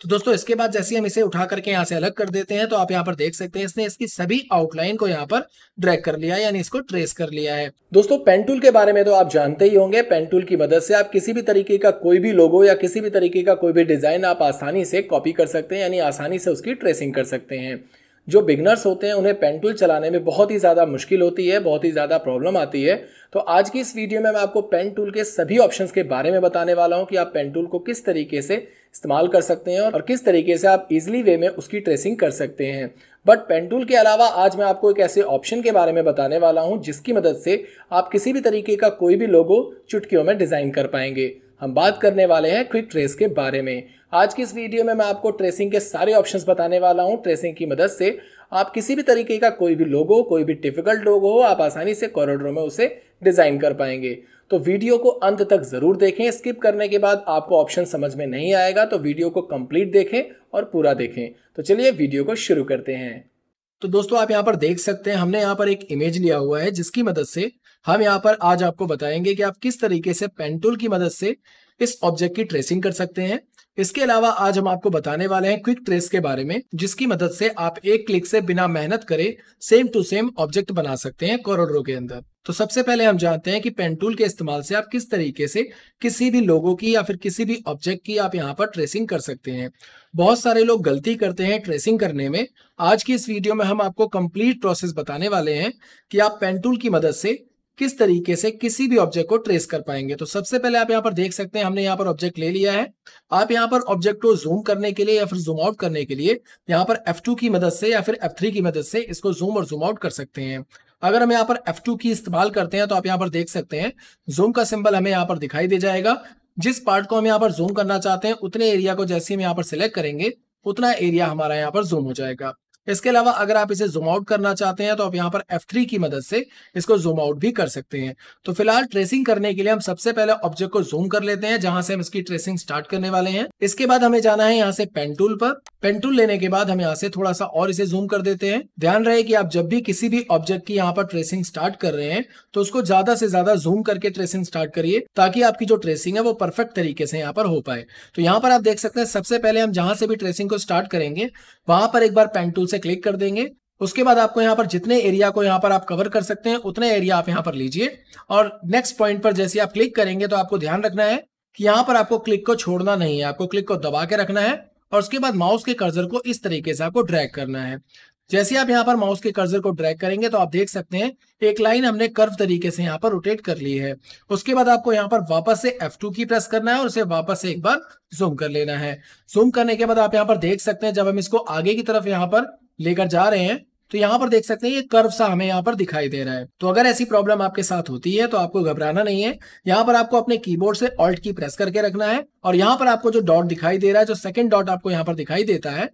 तो दोस्तों इसके बाद जैसे हम इसे उठा करके यहाँ से अलग कर देते हैं तो आप यहाँ पर देख सकते हैं इसने इसकी सभी आउटलाइन को यहाँ पर ड्रैग कर लिया है यानी इसको ट्रेस कर लिया है दोस्तों पेन के बारे में तो आप जानते ही होंगे पेन टूल की मदद से आप किसी भी तरीके का कोई भी लोगो या किसी भी तरीके का कोई भी डिजाइन आप आसानी से कॉपी कर सकते हैं यानी आसानी से उसकी ट्रेसिंग कर सकते हैं जो बिगनर्स होते हैं उन्हें पेन टूल चलाने में बहुत ही ज़्यादा मुश्किल होती है बहुत ही ज़्यादा प्रॉब्लम आती है तो आज की इस वीडियो में मैं आपको पेन टूल के सभी ऑप्शन के बारे में बताने वाला हूँ कि आप पेन टूल को किस तरीके से इस्तेमाल कर सकते हैं और किस तरीके से आप इजिली वे में उसकी ट्रेसिंग कर सकते हैं बट पेन टूल के अलावा आज मैं आपको एक ऐसे ऑप्शन के बारे में बताने वाला हूँ जिसकी मदद से आप किसी भी तरीके का कोई भी लोगो चुटकियों में डिज़ाइन कर पाएंगे हम बात करने वाले हैं क्विक ट्रेस के बारे में आज की इस वीडियो में मैं आपको ट्रेसिंग के सारे ऑप्शंस बताने वाला हूँ ट्रेसिंग की मदद से आप किसी भी तरीके का कोई भी लोगो कोई भी डिफिकल्ट लोगो हो आप आसानी से कॉरिडोरों में उसे डिज़ाइन कर पाएंगे तो वीडियो को अंत तक ज़रूर देखें स्किप करने के बाद आपको ऑप्शन समझ में नहीं आएगा तो वीडियो को कंप्लीट देखें और पूरा देखें तो चलिए वीडियो को शुरू करते हैं तो दोस्तों आप यहाँ पर देख सकते हैं हमने यहाँ पर एक इमेज लिया हुआ है जिसकी मदद से हम यहाँ पर आज आपको बताएंगे कि आप किस तरीके से पेंटुल की मदद से इस ऑब्जेक्ट की ट्रेसिंग कर सकते हैं इसके अलावा आज हम आपको बताने वाले हैं क्विक ट्रेस के बारे में जिसकी मदद से आप एक क्लिक से बिना मेहनत करे सेम टू सेम ऑब्जेक्ट बना सकते हैं कॉरोडो के अंदर तो सबसे पहले हम जानते हैं कि पेन टूल के इस्तेमाल से आप किस तरीके से किसी भी लोगों की या फिर किसी भी ऑब्जेक्ट की आप यहाँ पर ट्रेसिंग कर सकते हैं बहुत सारे लोग गलती करते हैं ट्रेसिंग करने में आज की इस वीडियो में हम आपको कंप्लीट प्रोसेस बताने वाले हैं कि आप पेन टूल की मदद से किस तरीके से किसी भी ऑब्जेक्ट को ट्रेस कर पाएंगे तो सबसे पहले आप यहाँ पर देख सकते हैं हमने यहाँ पर ऑब्जेक्ट ले लिया है आप यहाँ पर ऑब्जेक्ट को जूम करने के लिए या फिर जूम आउट करने के लिए यहाँ पर F2 की मदद से या फिर F3 की मदद से इसको जूम और जूम आउट कर सकते हैं अगर हम यहाँ पर F2 की इस्तेमाल करते हैं तो आप यहाँ पर देख सकते हैं जूम का सिंबल हमें यहाँ पर दिखाई दे जाएगा जिस पार्ट को हम यहाँ पर जूम करना चाहते हैं उतने एरिया को जैसे हम यहाँ पर सिलेक्ट करेंगे उतना एरिया हमारा यहाँ पर जूम हो जाएगा इसके अलावा अगर आप इसे जूम आउट करना चाहते हैं तो आप यहाँ पर F3 की मदद से इसको जूम आउट भी कर सकते हैं तो फिलहाल ट्रेसिंग करने के लिए हम सबसे पहले ऑब्जेक्ट को जूम कर लेते हैं जहां से हम इसकी ट्रेसिंग स्टार्ट करने वाले हैं इसके बाद हमें जाना है यहाँ से पेन टूल पर पेंटूल लेने के बाद हम यहाँ से थोड़ा सा और इसे जूम कर देते हैं ध्यान रहे कि आप जब भी किसी भी ऑब्जेक्ट की यहाँ पर ट्रेसिंग स्टार्ट कर रहे हैं तो उसको ज्यादा से ज्यादा जूम करके ट्रेसिंग स्टार्ट करिए ताकि आपकी जो ट्रेसिंग है वो परफेक्ट तरीके से यहाँ पर हो पाए तो यहाँ पर आप देख सकते हैं सबसे पहले हम जहां से भी ट्रेसिंग को स्टार्ट करेंगे वहां पर एक बार पेंटूल से क्लिक कर देंगे उसके बाद आपको यहाँ पर जितने एरिया को यहाँ पर आप कवर कर सकते हैं उतने एरिया आप यहाँ पर लीजिए और नेक्स्ट पॉइंट पर जैसे आप क्लिक करेंगे तो आपको ध्यान रखना है कि यहाँ पर आपको क्लिक को छोड़ना नहीं है आपको क्लिक को दबा के रखना है और उसके बाद माउस के कर्जर को इस तरीके से आपको ड्रैग करना है जैसे आप यहाँ पर माउस के कर्जर को ड्रैग करेंगे तो आप देख सकते हैं एक लाइन हमने कर्व तरीके से यहाँ पर रोटेट कर ली है उसके बाद आपको यहाँ पर वापस से F2 की प्रेस करना है और उसे वापस से एक बार जूम कर लेना है जूम करने के बाद आप यहाँ पर देख सकते हैं जब हम इसको आगे की तरफ यहाँ पर लेकर जा रहे हैं तो यहाँ पर देख सकते हैं ये कर्व सा हमें यहाँ पर दिखाई दे रहा है तो अगर ऐसी प्रॉब्लम आपके साथ होती है तो आपको घबराना नहीं है यहाँ पर आपको अपने कीबोर्ड से ऑल्ट की प्रेस करके रखना है और यहाँ पर आपको जो डॉट दिखाई दे रहा है जो सेकंड डॉट आपको यहाँ पर दिखाई देता है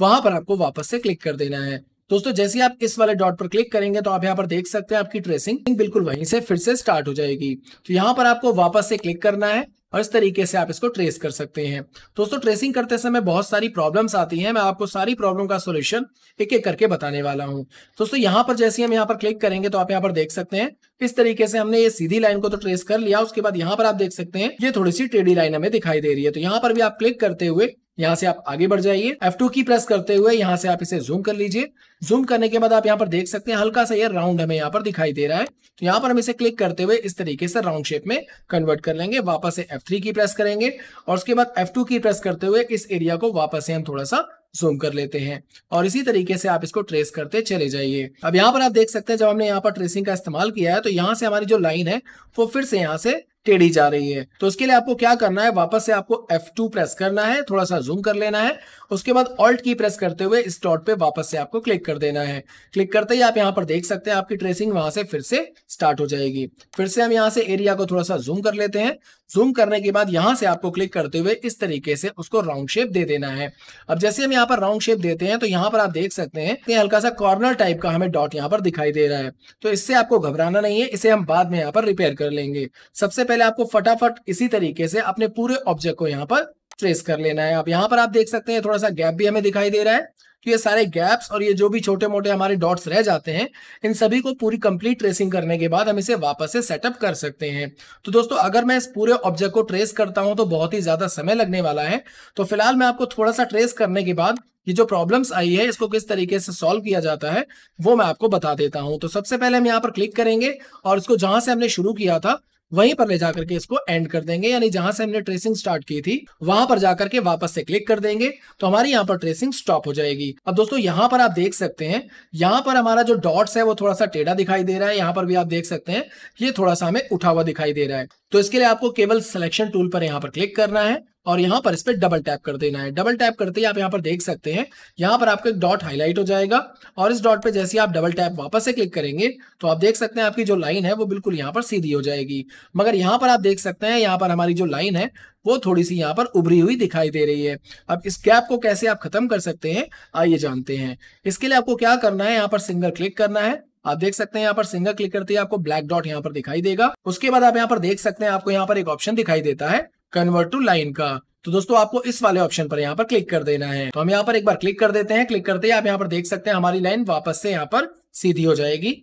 वहां पर आपको वापस से क्लिक कर देना है दोस्तों जैसे आप इस वाले डॉट पर क्लिक करेंगे तो आप यहाँ पर देख सकते हैं आपकी ट्रेसिंग बिल्कुल वहीं से फिर से स्टार्ट हो जाएगी तो यहाँ पर आपको वापस से क्लिक करना है और इस तरीके से आप इसको ट्रेस कर सकते हैं दोस्तों ट्रेसिंग करते समय बहुत सारी प्रॉब्लम्स आती हैं मैं आपको सारी प्रॉब्लम का सोल्यूशन एक एक करके बताने वाला हूँ दोस्तों यहां पर जैसे हम यहां पर क्लिक करेंगे तो आप यहाँ पर देख सकते हैं इस तरीके से हमने ये सीधी लाइन को तो ट्रेस कर लिया उसके बाद यहाँ पर आप देख सकते हैं ये थोड़ी सी टेढ़ी लाइन हमें दिखाई दे रही है तो यहाँ पर भी आप क्लिक करते हुए यहाँ से आप आगे बढ़ जाइए F2 की प्रेस करते हुए यहाँ से आप इसे जूम कर लीजिए जूम करने के बाद आप यहाँ पर देख सकते हैं हल्का सा ये राउंड हमें यहाँ पर दिखाई दे रहा है तो यहाँ पर हम इसे क्लिक करते हुए इस तरीके से राउंड शेप में कन्वर्ट कर लेंगे वापस से F3 की प्रेस करेंगे और उसके बाद F2 की प्रेस करते हुए इस एरिया को वापस से हम थोड़ा सा जूम कर लेते हैं और इसी तरीके से आप इसको ट्रेस करते चले जाइए अब यहाँ पर आप देख सकते हैं जब हमने यहाँ पर ट्रेसिंग का इस्तेमाल किया है तो यहाँ से हमारी जो लाइन है वो फिर से यहाँ से टेढ़ी जा रही है तो उसके लिए आपको क्या करना है वापस से आपको F2 प्रेस करना है थोड़ा सा जूम कर लेना है उसके बाद ऑल्ट की प्रेस करते हुए इस डॉट पे वापस से आपको क्लिक कर देना है क्लिक करते ही आप यहाँ पर देख सकते हैं आपकी ट्रेसिंग वहां से फिर से स्टार्ट हो जाएगी फिर से हम यहाँ से एरिया को थोड़ा सा जूम कर लेते हैं जूम करने के बाद यहाँ से आपको क्लिक करते हुए इस तरीके से उसको राउंड शेप दे देना है अब जैसे हम यहाँ पर राउंड शेप देते हैं तो यहाँ पर आप देख सकते हैं कि हल्का सा कॉर्नर टाइप का हमें डॉट यहाँ पर दिखाई दे रहा है तो इससे आपको घबराना नहीं है इसे हम बाद में यहाँ पर रिपेयर कर लेंगे सबसे पहले आपको फटाफट इसी तरीके से अपने पूरे ऑब्जेक्ट को यहाँ पर ट्रेस कर लेना है अब यहाँ पर आप देख सकते हैं थोड़ा सा गैप भी हमें दिखाई दे रहा है तो ये सारे गैप्स और ये जो भी छोटे मोटे हमारे डॉट्स रह जाते हैं इन सभी को पूरी कंप्लीट ट्रेसिंग करने के बाद हम इसे वापस से सेटअप कर सकते हैं तो दोस्तों अगर मैं इस पूरे ऑब्जेक्ट को ट्रेस करता हूँ तो बहुत ही ज़्यादा समय लगने वाला है तो फिलहाल मैं आपको थोड़ा सा ट्रेस करने के बाद ये जो प्रॉब्लम्स आई है इसको किस तरीके से सॉल्व किया जाता है वो मैं आपको बता देता हूँ तो सबसे पहले हम यहाँ पर क्लिक करेंगे और इसको जहाँ से हमने शुरू किया था वहीं पर ले जाकर के इसको एंड कर देंगे यानी जहां से हमने ट्रेसिंग स्टार्ट की थी वहां पर जाकर के वापस से क्लिक कर देंगे तो हमारी यहाँ पर ट्रेसिंग स्टॉप हो जाएगी अब दोस्तों यहाँ पर आप देख सकते हैं यहाँ पर हमारा जो डॉट्स है वो थोड़ा सा टेढ़ा दिखाई दे रहा है यहाँ पर भी आप देख सकते हैं ये थोड़ा सा हमें उठा हुआ दिखाई दे रहा है तो इसके लिए आपको केवल सिलेक्शन टूल पर यहाँ पर क्लिक करना है और यहाँ पर इस पर डबल टैप कर देना है डबल टैप करते ही आप यहाँ पर देख सकते हैं यहाँ पर आपको एक डॉट हाईलाइट हो जाएगा और इस डॉट पे जैसे आप डबल टैप वापस से क्लिक करेंगे तो आप देख सकते हैं आपकी जो लाइन है वो बिल्कुल यहाँ पर सीधी हो जाएगी मगर यहाँ पर आप देख सकते हैं यहाँ पर हमारी जो लाइन है वो थोड़ी सी यहाँ पर उभरी हुई दिखाई दे रही है अब इस गैप को कैसे आप खत्म कर सकते हैं आइए जानते हैं इसके लिए आपको क्या करना है यहाँ पर सिंगल क्लिक करना है आप देख सकते हैं यहाँ पर सिंगल क्लिक करते ही आपको ब्लैक डॉट यहाँ पर दिखाई देगा उसके बाद आप यहाँ पर देख सकते हैं आपको यहाँ पर एक ऑप्शन दिखाई देता है कन्वर्ट टू लाइन का तो दोस्तों आपको इस वाले ऑप्शन पर यहाँ पर क्लिक कर देना है तो हम यहाँ पर एक बार क्लिक कर देते हैं क्लिक करते ही आप यहाँ पर देख सकते हैं हमारी लाइन वापस से यहाँ पर सीधी हो जाएगी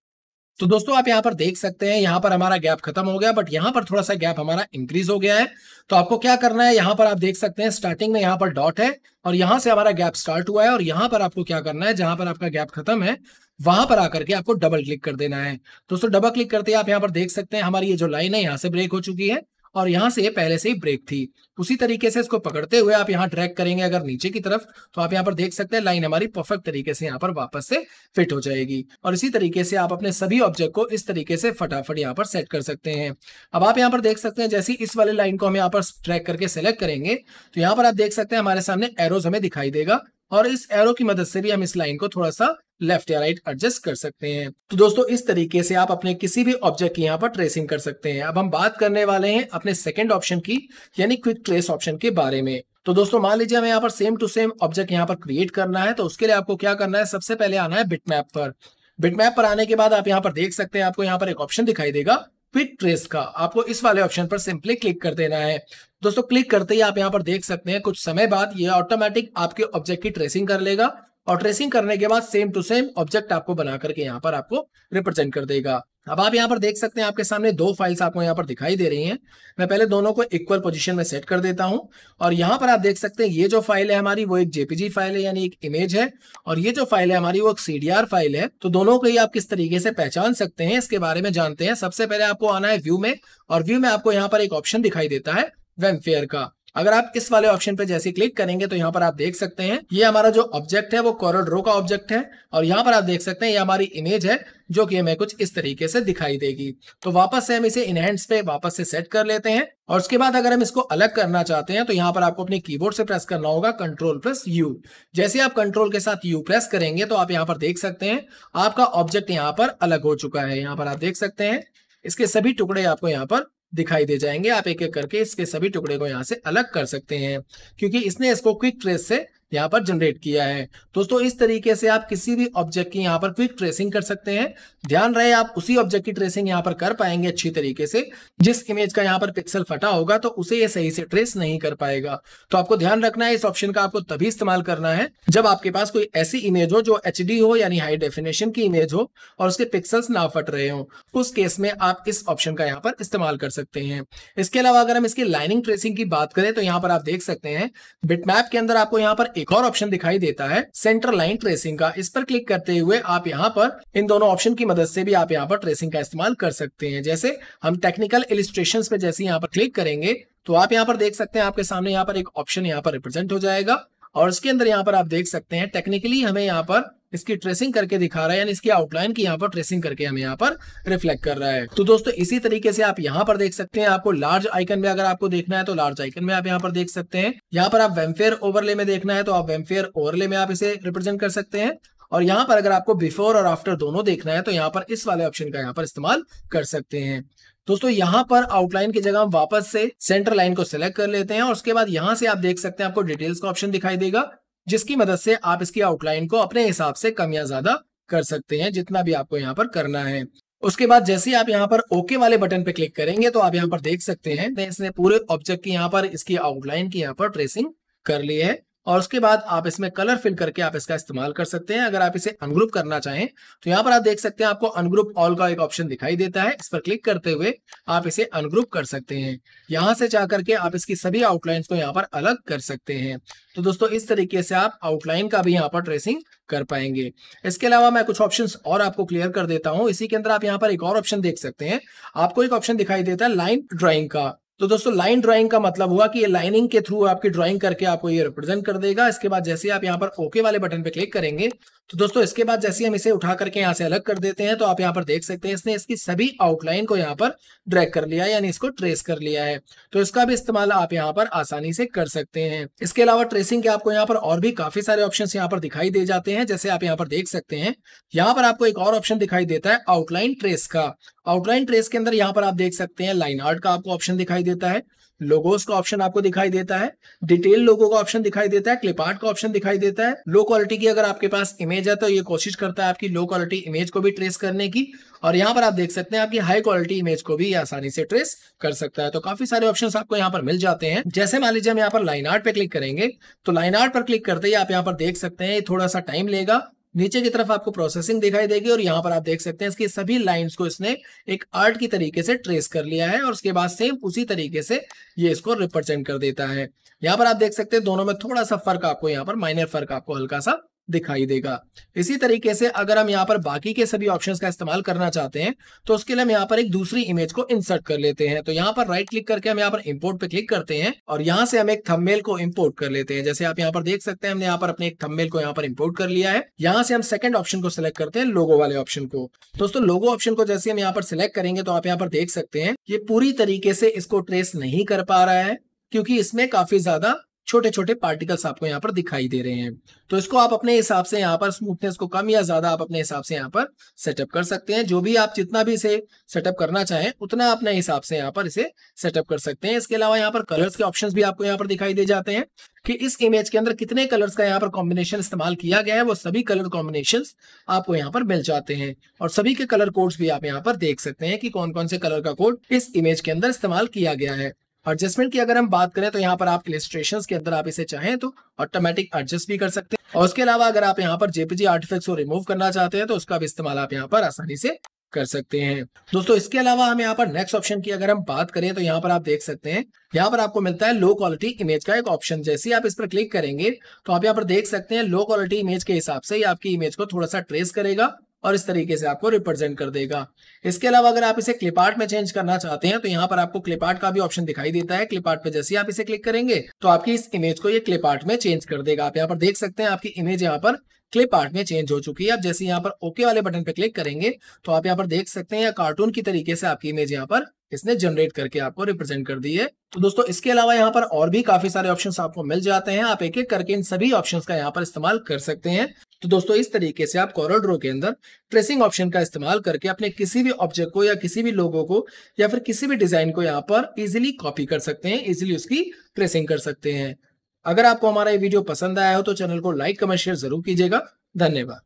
तो दोस्तों आप यहाँ पर देख सकते हैं यहाँ पर हमारा गैप खत्म हो गया बट यहाँ पर थोड़ा सा गैप हमारा इंक्रीज हो गया है तो आपको क्या करना है यहाँ पर आप देख सकते हैं स्टार्टिंग में यहाँ पर डॉट है और यहाँ से हमारा गैप स्टार्ट हुआ है और यहाँ पर आपको क्या करना है जहां पर आपका गैप खत्म है वहां पर आकर के आपको डबल क्लिक कर देना है दोस्तों डबल क्लिक करते आप यहाँ पर देख सकते हैं हमारी ये जो लाइन है यहाँ से ब्रेक हो चुकी है और यहाँ से पहले से ही ब्रेक थी उसी तरीके से इसको पकड़ते हुए आप यहाँ ड्रैग करेंगे अगर नीचे की तरफ तो आप यहाँ पर देख सकते हैं लाइन हमारी परफेक्ट तरीके से यहाँ पर वापस से फिट हो जाएगी और इसी तरीके से आप अपने सभी ऑब्जेक्ट को इस तरीके से फटाफट यहाँ पर सेट कर सकते हैं अब आप यहाँ पर देख सकते हैं जैसे इस वाले लाइन को हम यहाँ पर ट्रैक करके सेलेक्ट करेंगे तो यहाँ पर आप देख सकते हैं हमारे सामने एरोज हमें दिखाई देगा और इस एरो की मदद से भी हम इस लाइन को थोड़ा सा लेफ्ट या राइट एडजस्ट कर सकते हैं तो दोस्तों इस तरीके से आप अपने किसी भी ऑब्जेक्ट की यहाँ पर ट्रेसिंग कर सकते हैं अब हम बात करने वाले हैं अपने सेकेंड ऑप्शन की यानी क्विक ट्रेस ऑप्शन के बारे में तो दोस्तों मान लीजिए हमें यहाँ पर सेम टू सेम ऑब्जेक्ट यहाँ पर क्रिएट करना है तो उसके लिए आपको क्या करना है सबसे पहले आना है बिटमैप पर बिटमैप पर आने के बाद आप यहाँ पर देख सकते हैं आपको यहाँ पर एक ऑप्शन दिखाई देगा क्विक ट्रेस का आपको इस वाले ऑप्शन पर सिंपली क्लिक कर देना है दोस्तों क्लिक करते ही आप यहां पर देख सकते हैं कुछ समय बाद ये ऑटोमेटिक आपके ऑब्जेक्ट की ट्रेसिंग कर लेगा और ट्रेसिंग करने के बाद सेम टू सेम ऑब्जेक्ट आपको बना करके यहाँ पर आपको रिप्रेजेंट कर देगा अब आप यहाँ पर देख सकते हैं आपके सामने दो फाइल्स आपको यहाँ पर दिखाई दे रही हैं मैं पहले दोनों को इक्वल पोजीशन में सेट कर देता हूँ और यहाँ पर आप देख सकते हैं ये जो फाइल है हमारी वो एक जेपीजी फाइल है यानी एक इमेज है और ये जो फाइल है हमारी वो एक सी फाइल है तो दोनों को ही आप किस तरीके से पहचान सकते हैं इसके बारे में जानते हैं सबसे पहले आपको आना है व्यू में और व्यू में आपको यहाँ पर एक ऑप्शन दिखाई देता है वेमफेयर का अगर आप इस वाले ऑप्शन पे जैसे क्लिक करेंगे तो यहाँ पर आप देख सकते हैं ये हमारा जो ऑब्जेक्ट है वो कॉरल रो का ऑब्जेक्ट है और यहाँ पर आप देख सकते हैं ये हमारी इमेज है जो कि हमें कुछ इस तरीके से दिखाई देगी तो वापस से हम इसे इनहेंड्स पे वापस से सेट कर लेते हैं और उसके बाद अगर हम इसको अलग करना चाहते हैं तो यहाँ पर आपको अपने कीबोर्ड से प्रेस करना होगा कंट्रोल प्लस यू जैसे आप कंट्रोल के साथ यू प्रेस करेंगे तो आप यहाँ पर देख सकते हैं आपका ऑब्जेक्ट यहाँ पर अलग हो चुका है यहाँ पर आप देख सकते हैं इसके सभी टुकड़े आपको यहाँ पर दिखाई दे जाएंगे आप एक एक करके इसके सभी टुकड़े को यहाँ से अलग कर सकते हैं क्योंकि इसने इसको क्विक ट्रेस से यहाँ पर जनरेट किया है दोस्तों इस तरीके से आप किसी भी ऑब्जेक्ट की यहाँ पर क्विक ट्रेसिंग कर सकते हैं ध्यान रहे आप उसी ऑब्जेक्ट की ट्रेसिंग यहाँ पर कर पाएंगे अच्छी तरीके से जिस इमेज का यहाँ पर पिक्सल फटा होगा तो उसे ये सही से ट्रेस नहीं कर पाएगा तो आपको ध्यान रखना है इस ऑप्शन का आपको तभी इस्तेमाल करना है जब आपके पास कोई ऐसी इमेज हो जो एच हो यानी हाई डेफिनेशन की इमेज हो और उसके पिक्सल्स ना फट रहे हो उस केस में आप इस ऑप्शन का यहाँ पर इस्तेमाल कर सकते हैं इसके अलावा अगर हम इसकी लाइनिंग ट्रेसिंग की बात करें तो यहाँ पर आप देख सकते हैं बिटमैप के अंदर आपको यहाँ पर एक और ऑप्शन दिखाई देता है सेंटर लाइन ट्रेसिंग का इस पर क्लिक करते हुए आप यहाँ पर इन दोनों ऑप्शन की मदद से भी आप यहाँ पर ट्रेसिंग का इस्तेमाल कर सकते हैं जैसे हम टेक्निकल इलिस्ट्रेशन पे जैसे यहाँ पर क्लिक करेंगे तो आप यहाँ पर देख सकते हैं आपके सामने यहाँ पर एक ऑप्शन यहाँ पर रिप्रेजेंट हो जाएगा और उसके अंदर यहाँ पर आप देख सकते हैं टेक्निकली हमें यहाँ पर इसकी ट्रेसिंग करके दिखा रहा है यानी इसकी आउटलाइन की यहाँ पर ट्रेसिंग करके हमें यहाँ पर रिफ्लेक्ट कर रहा है तो दोस्तों इसी तरीके से आप यहाँ पर देख सकते हैं आपको लार्ज आइकन में अगर आपको देखना है तो लार्ज आइकन में आप यहाँ पर देख सकते हैं यहाँ पर आप वेमफेयर ओवरले में देखना है तो आप वेमफेयर ओवरले में आप इसे रिप्रेजेंट कर सकते हैं और यहाँ पर अगर आपको बिफोर और आफ्टर दोनों देखना है तो यहाँ पर इस वाले ऑप्शन का यहाँ पर इस्तेमाल कर सकते हैं दोस्तों यहाँ पर आउटलाइन की जगह हम वापस से सेंटर लाइन को सिलेक्ट कर लेते हैं और उसके बाद यहाँ से आप देख सकते हैं आपको डिटेल्स का ऑप्शन दिखाई देगा जिसकी मदद से आप इसकी आउटलाइन को अपने हिसाब से कम या ज्यादा कर सकते हैं जितना भी आपको यहाँ पर करना है उसके बाद जैसे ही आप यहाँ पर ओके वाले बटन पे क्लिक करेंगे तो आप यहाँ पर देख सकते हैं तो इसने पूरे ऑब्जेक्ट की यहाँ पर इसकी आउटलाइन की यहाँ पर ट्रेसिंग कर ली है और उसके बाद आप इसमें कलर फिल करके आप इसका इस्तेमाल कर सकते हैं अगर आप इसे अनग्रुप करना चाहें तो यहाँ पर आप देख सकते हैं आपको अनग्रुप ऑल का एक ऑप्शन दिखाई देता है इस पर क्लिक करते हुए आप इसे अनग्रुप कर सकते हैं यहाँ से जा करके आप इसकी सभी आउटलाइंस को यहाँ पर अलग कर सकते हैं तो दोस्तों इस तरीके से आप आउटलाइन का भी यहाँ पर ट्रेसिंग कर पाएंगे इसके अलावा मैं कुछ ऑप्शन और आपको क्लियर कर देता हूँ इसी के अंदर आप यहाँ पर एक और ऑप्शन देख सकते हैं आपको एक ऑप्शन दिखाई देता है लाइन ड्राइंग का तो दोस्तों लाइन ड्राइंग का मतलब हुआ कि ये लाइनिंग के थ्रू आपकी ड्राइंग करके आपको ये रिप्रेजेंट कर देगा इसके बाद जैसे आप यहाँ पर ओके वाले बटन पे क्लिक करेंगे तो दोस्तों इसके बाद जैसे हम इसे उठा करके यहाँ से अलग कर देते हैं तो आप यहाँ पर देख सकते हैं इसने इसकी सभी आउटलाइन को यहाँ पर ड्रैग कर लिया है यानी इसको ट्रेस कर लिया है तो इसका भी इस्तेमाल आप यहाँ पर आसानी से कर सकते हैं इसके अलावा ट्रेसिंग के आपको यहाँ पर और भी काफी सारे ऑप्शन यहाँ पर दिखाई दे जाते हैं जैसे आप यहाँ पर देख सकते हैं यहाँ पर आपको एक और ऑप्शन दिखाई देता है आउटलाइन ट्रेस का आउटलाइन ट्रेस के अंदर यहाँ पर आप देख सकते हैं लाइन आर्ट का आपको ऑप्शन दिखाई देता है लोगोस का ऑप्शन आपको दिखाई देता है डिटेल लोगो का ऑप्शन दिखाई देता है क्लिपार्ट का ऑप्शन दिखाई देता है लो क्वालिटी की अगर आपके पास इमेज है तो ये कोशिश करता है आपकी लो क्वालिटी इमेज को भी ट्रेस करने की और यहाँ पर आप देख सकते हैं आपकी हाई क्वालिटी इमेज को भी आसानी से ट्रेस कर सकता है तो काफी सारे ऑप्शन आपको यहाँ पर मिल जाते हैं जैसे मान लीजिए हम यहाँ पर लाइन आर्ट पे क्लिक करेंगे तो लाइन आर्ट पर क्लिक करते ही आप यहाँ पर देख सकते हैं थोड़ा सा टाइम लेगा नीचे की तरफ आपको प्रोसेसिंग दिखाई देगी और यहाँ पर आप देख सकते हैं इसकी सभी लाइंस को इसने एक आर्ट की तरीके से ट्रेस कर लिया है और उसके बाद सेम उसी तरीके से ये इसको रिप्रेजेंट कर देता है यहाँ पर आप देख सकते हैं दोनों में थोड़ा सा फर्क आपको यहाँ पर माइनर फर्क आपको हल्का सा दिखाई देगा इसी तरीके से अगर हम यहाँ पर बाकी के सभी ऑप्शन का इस्तेमाल करना चाहते हैं तो उसके लिए हम यहाँ पर एक दूसरी इमेज को इंसर्ट कर लेते हैं तो यहाँ पर राइट क्लिक करके हम यहाँ पर इम्पोर्ट पे क्लिक करते हैं और यहाँ से हम एक थमेल को इम्पोर्ट कर लेते हैं जैसे आप यहाँ पर देख सकते हैं हमने यहाँ पर अपने एक थमेल को यहाँ पर इम्पोर्ट कर लिया है यहाँ से हम सेकंड ऑप्शन को सिलेक्ट करते हैं लोगो वाले ऑप्शन को दोस्तों लोगो ऑप्शन को जैसे हम यहाँ पर सिलेक्ट करेंगे तो आप यहाँ पर देख सकते हैं ये पूरी तरीके से इसको ट्रेस नहीं कर पा रहा है क्योंकि इसमें काफी ज्यादा छोटे छोटे पार्टिकल्स आपको यहाँ पर दिखाई दे रहे हैं तो इसको आप अपने हिसाब से यहाँ पर स्मूथनेस को कम या ज्यादा आप अपने हिसाब से यहाँ पर सेटअप कर सकते हैं जो भी आप जितना भी इसे सेटअप करना चाहें उतना अपने हिसाब से यहाँ पर इसे सेटअप कर सकते हैं इसके अलावा यहाँ पर कलर्स के ऑप्शन भी आपको यहाँ पर दिखाई दे जाते हैं कि इस इमेज के अंदर कितने कलर्स का यहाँ पर कॉम्बिनेशन इस्तेमाल किया गया है वो सभी कलर कॉम्बिनेशन आपको यहाँ पर मिल जाते हैं और सभी के कलर कोड्स भी आप यहाँ पर देख सकते हैं कि कौन कौन से कलर का कोड इस इमेज के अंदर इस्तेमाल किया गया है एडजस्टमेंट की अगर हम बात करें तो यहाँ पर आप इलिस्ट्रेशन के अंदर आप इसे चाहें तो ऑटोमेटिक एडजस्ट भी कर सकते हैं और उसके अलावा अगर आप यहाँ पर जेपीजी आर्टिफेक्ट को रिमूव करना चाहते हैं तो उसका भी इस्तेमाल आप यहाँ पर आसानी से कर सकते हैं दोस्तों इसके अलावा हम यहाँ पर नेक्स्ट ऑप्शन की अगर हम बात करें तो यहाँ पर आप देख सकते हैं यहाँ पर आपको मिलता है लो क्वालिटी इमेज का एक ऑप्शन जैसे आप इस पर क्लिक करेंगे तो आप यहाँ पर देख सकते हैं लो क्वालिटी इमेज के हिसाब से ही आपकी इमेज को थोड़ा सा ट्रेस करेगा और इस तरीके से आपको रिप्रेजेंट कर देगा इसके अलावा अगर आप इसे क्लिपार्ट में चेंज करना चाहते हैं तो यहाँ पर आपको क्लिपार्ट का भी ऑप्शन दिखाई देता है क्लिपार्ट पे जैसे आप इसे क्लिक करेंगे तो आपकी इस इमेज को ये क्लिपार्ट में चेंज कर देगा आप यहाँ पर देख सकते हैं आपकी इमेज यहाँ पर क्लिप आर्ट में चेंज हो चुकी है आप जैसे यहाँ पर ओके वाले बटन पर क्लिक करेंगे तो आप यहाँ पर देख सकते हैं या कार्टून की तरीके से आपकी इमेज यहाँ पर इसने जनरेट करके आपको रिप्रेजेंट कर दी है तो दोस्तों इसके अलावा यहाँ पर और भी काफी सारे ऑप्शंस आपको मिल जाते हैं आप एक एक करके इन सभी ऑप्शंस का यहाँ पर इस्तेमाल कर सकते हैं तो दोस्तों इस तरीके से आप कॉरल ड्रो के अंदर ट्रेसिंग ऑप्शन का इस्तेमाल करके अपने किसी भी ऑब्जेक्ट को या किसी भी लोगो को या फिर किसी भी डिजाइन को यहाँ पर इजिली कॉपी कर सकते हैं इजिली उसकी ट्रेसिंग कर सकते हैं अगर आपको हमारा ये वीडियो पसंद आया हो तो चैनल को लाइक कमेंट शेयर जरूर कीजिएगा धन्यवाद